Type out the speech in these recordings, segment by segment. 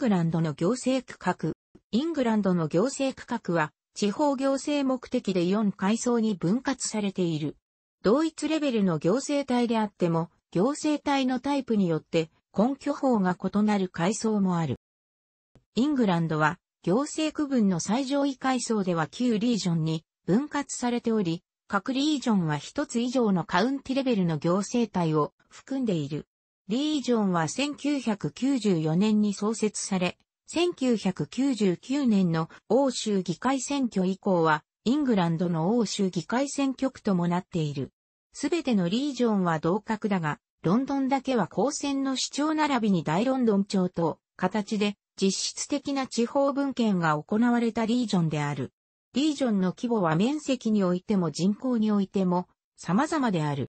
グランドの行政区画。イングランドの行政区画は、地方行政目的で4階層に分割されている。同一レベルの行政体であっても、行政体のタイプによって根拠法が異なる階層もある。イングランドは、行政区分の最上位階層では旧リージョンに分割されており、各リージョンは一つ以上のカウンティレベルの行政体を含んでいる。リージョンは1994年に創設され、1999年の欧州議会選挙以降は、イングランドの欧州議会選挙区ともなっている。すべてのリージョンは同格だが、ロンドンだけは公選の市長並びに大ロンドン町と形で実質的な地方分権が行われたリージョンである。リージョンの規模は面積においても人口においても様々である。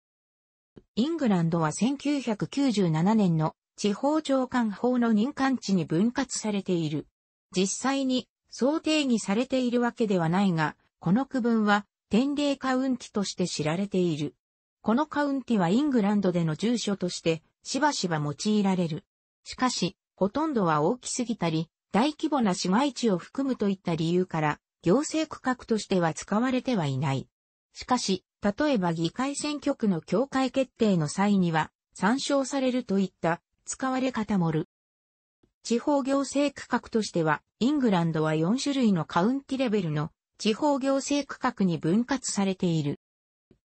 イングランドは1997年の地方長官法の任官地に分割されている。実際にそう定義されているわけではないが、この区分は天霊カウンティとして知られている。このカウンティはイングランドでの住所としてしばしば用いられる。しかし、ほとんどは大きすぎたり、大規模な市街地を含むといった理由から、行政区画としては使われてはいない。しかし、例えば議会選挙区の境界決定の際には参照されるといった使われ方もる。地方行政区画としては、イングランドは4種類のカウンティレベルの地方行政区画に分割されている。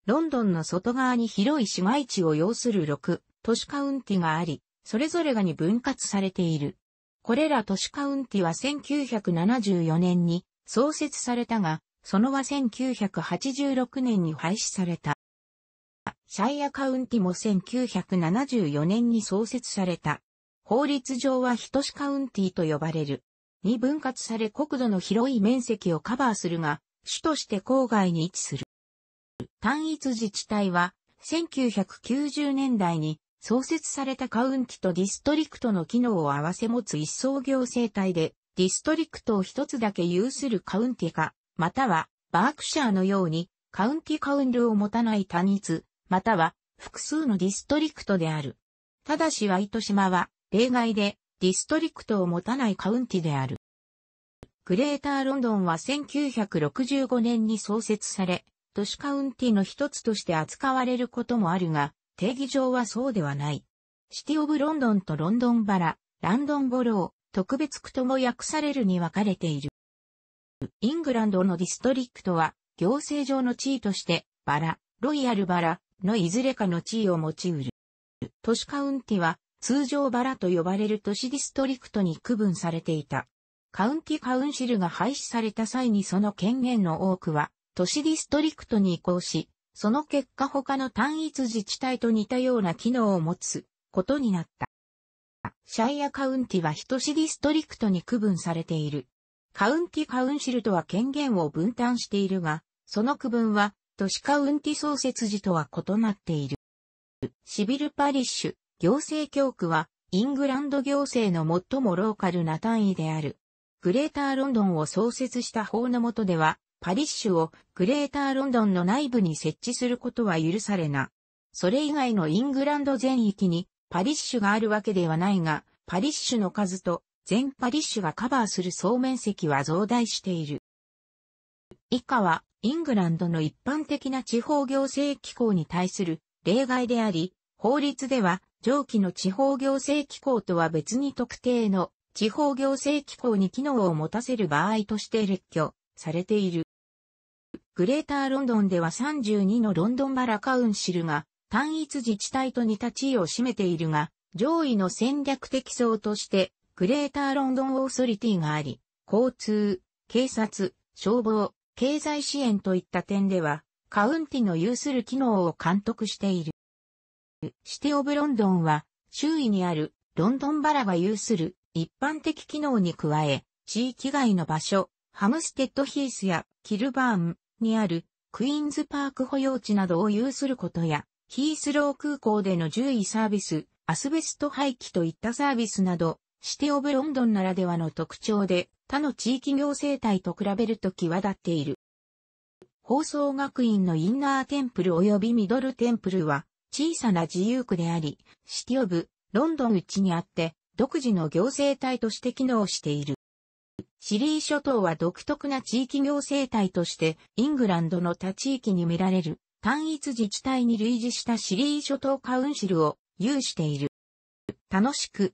ロンドンの外側に広い市街地を要する6都市カウンティがあり、それぞれがに分割されている。これら都市カウンティは1974年に創設されたが、そのは1986年に廃止された。シャイアカウンティも1974年に創設された。法律上は等しカウンティと呼ばれる。に分割され国土の広い面積をカバーするが、主として郊外に位置する。単一自治体は、1990年代に創設されたカウンティとディストリクトの機能を合わせ持つ一層行政体で、ディストリクトを一つだけ有するカウンティか、または、バークシャーのように、カウンティカウンルを持たない単一、または、複数のディストリクトである。ただし、ワイト島は、例外で、ディストリクトを持たないカウンティである。グレーターロンドンは1965年に創設され、都市カウンティの一つとして扱われることもあるが、定義上はそうではない。シティオブロンドンとロンドンバラ、ランドンボロー、特別区とも訳されるに分かれている。イングランドのディストリクトは、行政上の地位として、バラ、ロイヤルバラのいずれかの地位を持ちうる。都市カウンティは、通常バラと呼ばれる都市ディストリクトに区分されていた。カウンティカウンシルが廃止された際にその権限の多くは、都市ディストリクトに移行し、その結果他の単一自治体と似たような機能を持つことになった。シャイアカウンティは一市ディストリクトに区分されている。カウンティカウンシルとは権限を分担しているが、その区分は都市カウンティ創設時とは異なっている。シビルパリッシュ、行政教区は、イングランド行政の最もローカルな単位である。グレーターロンドンを創設した法の下では、パリッシュをグレーターロンドンの内部に設置することは許されな。それ以外のイングランド全域にパリッシュがあるわけではないが、パリッシュの数と全パリッシュがカバーする総面積は増大している。以下は、イングランドの一般的な地方行政機構に対する例外であり、法律では、上記の地方行政機構とは別に特定の地方行政機構に機能を持たせる場合として列挙されている。グレーターロンドンでは32のロンドンバラカウンシルが単一自治体と似た地位を占めているが、上位の戦略的層としてクレーターロンドンオーソリティがあり、交通、警察、消防、経済支援といった点では、カウンティの有する機能を監督している。シティオブロンドンは、周囲にあるロンドンバラが有する一般的機能に加え、地域外の場所、ハムステッドヒースやキルバーンにあるクイーンズパーク保養地などを有することや、ヒースロー空港での獣医サービス、アスベスト廃棄といったサービスなど、シティオブロンドンならではの特徴で、他の地域行政体と比べると際立っている。放送学院のインナーテンプル及びミドルテンプルは小さな自由区であり、シティオブ、ロンドン内にあって、独自の行政体として機能している。シリー諸島は独特な地域行政体として、イングランドの他地域に見られる、単一自治体に類似したシリー諸島カウンシルを有している。楽しく、